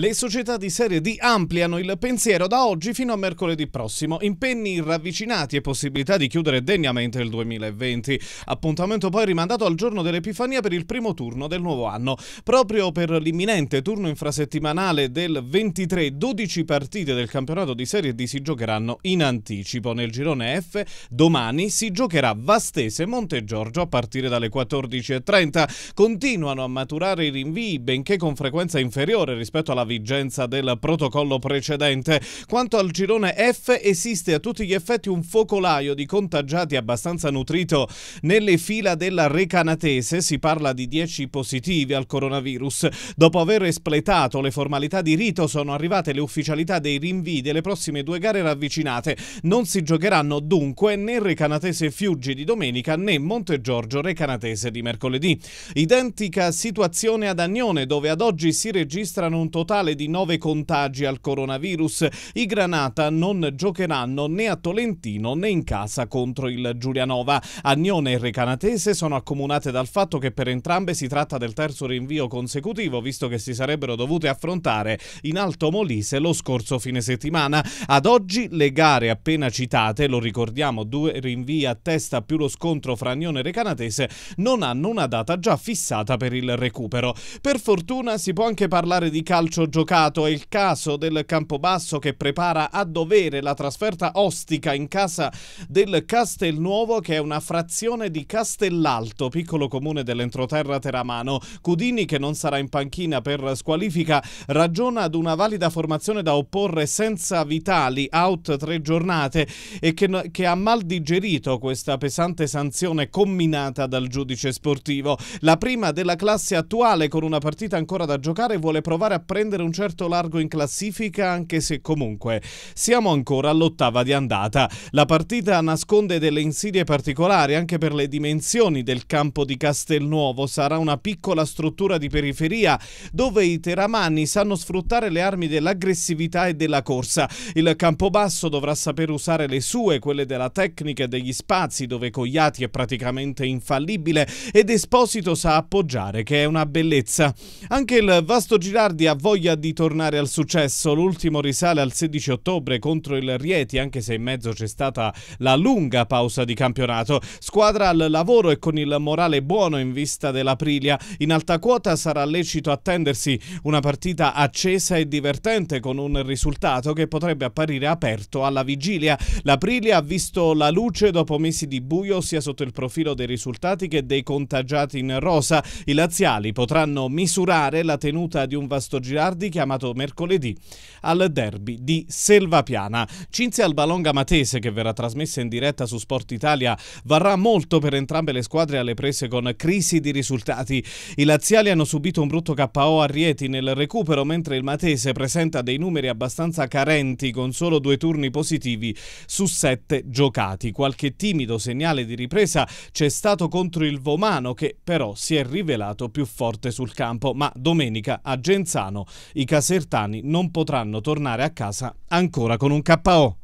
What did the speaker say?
Le società di Serie D ampliano il pensiero da oggi fino a mercoledì prossimo, impegni ravvicinati e possibilità di chiudere degnamente il 2020. Appuntamento poi rimandato al giorno dell'Epifania per il primo turno del nuovo anno. Proprio per l'imminente turno infrasettimanale del 23, 12 partite del campionato di Serie D si giocheranno in anticipo. Nel girone F domani si giocherà Vastese Monte Giorgio a partire dalle 14.30. Continuano a maturare i rinvii, benché con frequenza inferiore rispetto alla vigenza del protocollo precedente. Quanto al girone F, esiste a tutti gli effetti un focolaio di contagiati abbastanza nutrito nelle fila della Recanatese. Si parla di 10 positivi al coronavirus. Dopo aver espletato le formalità di rito, sono arrivate le ufficialità dei rinvii delle prossime due gare ravvicinate. Non si giocheranno dunque né Recanatese Fiuggi di domenica né Monte Giorgio Recanatese di mercoledì. Identica situazione ad Agnone, dove ad oggi si registrano un totale totale di 9 contagi al coronavirus, i Granata non giocheranno né a Tolentino né in casa contro il Giulianova. Agnone e Recanatese sono accomunate dal fatto che per entrambe si tratta del terzo rinvio consecutivo, visto che si sarebbero dovute affrontare in Alto Molise lo scorso fine settimana. Ad oggi le gare appena citate, lo ricordiamo, due rinvii a testa più lo scontro fra Agnone e Recanatese, non hanno una data già fissata per il recupero. Per fortuna si può anche parlare di calcio calcio giocato è il caso del Campobasso che prepara a dovere la trasferta ostica in casa del Castelnuovo che è una frazione di Castellalto, piccolo comune dell'entroterra teramano. Cudini che non sarà in panchina per squalifica ragiona ad una valida formazione da opporre senza Vitali, out tre giornate e che, che ha mal digerito questa pesante sanzione comminata dal giudice sportivo. La prima della classe attuale con una partita ancora da giocare vuole provare a prendere prendere un certo largo in classifica anche se comunque siamo ancora all'ottava di andata. La partita nasconde delle insidie particolari anche per le dimensioni del campo di Castelnuovo. Sarà una piccola struttura di periferia dove i teramanni sanno sfruttare le armi dell'aggressività e della corsa. Il Campobasso dovrà saper usare le sue, quelle della tecnica e degli spazi dove Cogliati è praticamente infallibile ed Esposito sa appoggiare che è una bellezza. Anche il vasto Girardi ha voglia voglia di tornare al successo. L'ultimo risale al 16 ottobre contro il Rieti, anche se in mezzo c'è stata la lunga pausa di campionato. Squadra al lavoro e con il morale buono in vista dell'Aprilia. In alta quota sarà lecito attendersi una partita accesa e divertente con un risultato che potrebbe apparire aperto alla vigilia. L'Aprilia ha visto la luce dopo mesi di buio sia sotto il profilo dei risultati che dei contagiati in rosa. I laziali potranno misurare la tenuta di un vasto girato Berardi chiamato mercoledì al derby di Selvapiana. Cinzia Albalonga Matese che verrà trasmessa in diretta su Sport Italia varrà molto per entrambe le squadre alle prese con crisi di risultati. I laziali hanno subito un brutto KO a Rieti nel recupero mentre il Matese presenta dei numeri abbastanza carenti con solo due turni positivi su sette giocati. Qualche timido segnale di ripresa c'è stato contro il Vomano che però si è rivelato più forte sul campo, ma domenica a Genzano i casertani non potranno tornare a casa ancora con un KO.